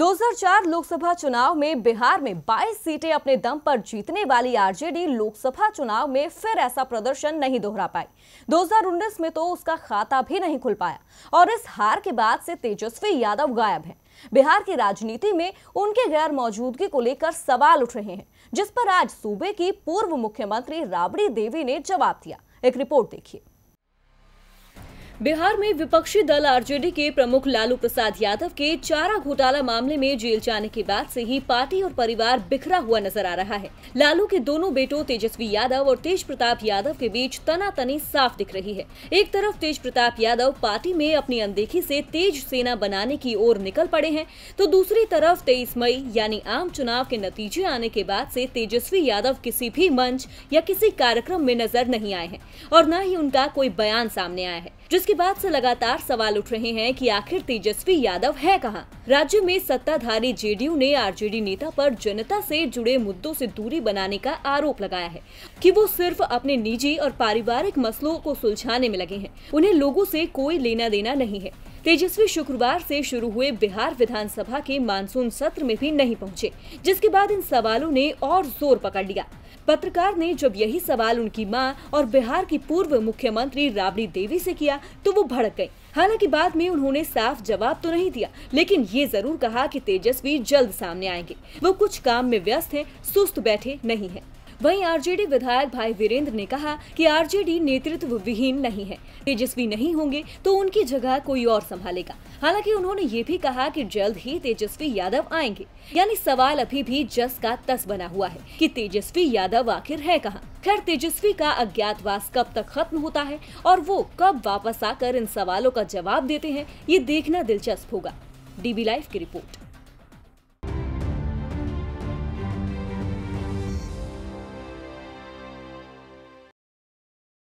2004 लोकसभा चुनाव में बिहार में 22 सीटें अपने दम पर जीतने वाली आरजेडी लोकसभा चुनाव में फिर ऐसा प्रदर्शन नहीं दोहरा पाई 2019 में तो उसका खाता भी नहीं खुल पाया और इस हार के बाद से तेजस्वी यादव गायब हैं बिहार की राजनीति में उनके गैर मौजूदगी को लेकर सवाल उठ रहे हैं जिस पर आज सूबे की पूर्व मुख्यमंत्री राबड़ी देवी ने जवाब दिया एक रिपोर्ट देखिए बिहार में विपक्षी दल आरजेडी के प्रमुख लालू प्रसाद यादव के चारा घोटाला मामले में जेल जाने के बाद से ही पार्टी और परिवार बिखरा हुआ नजर आ रहा है लालू के दोनों बेटों तेजस्वी यादव और तेज प्रताप यादव के बीच तनातनी साफ दिख रही है एक तरफ तेज प्रताप यादव पार्टी में अपनी अनदेखी से तेज सेना बनाने की ओर निकल पड़े हैं तो दूसरी तरफ तेईस मई यानी आम चुनाव के नतीजे आने के बाद से तेजस्वी यादव किसी भी मंच या किसी कार्यक्रम में नजर नहीं आए हैं और न ही उनका कोई बयान सामने आया है जिसके बाद से लगातार सवाल उठ रहे हैं कि आखिर तेजस्वी यादव है कहाँ राज्य में सत्ताधारी जेडीयू ने आरजेडी नेता पर जनता से जुड़े मुद्दों से दूरी बनाने का आरोप लगाया है कि वो सिर्फ अपने निजी और पारिवारिक मसलों को सुलझाने में लगे हैं उन्हें लोगों से कोई लेना देना नहीं है तेजस्वी शुक्रवार से शुरू हुए बिहार विधानसभा के मानसून सत्र में भी नहीं पहुंचे जिसके बाद इन सवालों ने और जोर पकड़ लिया पत्रकार ने जब यही सवाल उनकी माँ और बिहार की पूर्व मुख्यमंत्री राबड़ी देवी से किया तो वो भड़क गयी हालांकि बाद में उन्होंने साफ जवाब तो नहीं दिया लेकिन ये जरूर कहा कि तेजस्वी जल्द सामने आएंगे वो कुछ काम में व्यस्त हैं सुस्त बैठे नहीं हैं वहीं आरजेडी विधायक भाई वीरेंद्र ने कहा कि आरजेडी नेतृत्व विहीन नहीं है तेजस्वी नहीं होंगे तो उनकी जगह कोई और संभालेगा हालांकि उन्होंने ये भी कहा कि जल्द ही तेजस्वी यादव आएंगे यानी सवाल अभी भी जस का तस बना हुआ है कि तेजस्वी यादव आखिर है कहाँ खैर तेजस्वी का अज्ञातवास कब तक खत्म होता है और वो कब वापस आकर इन सवालों का जवाब देते हैं ये देखना दिलचस्प होगा डीबी लाइव की रिपोर्ट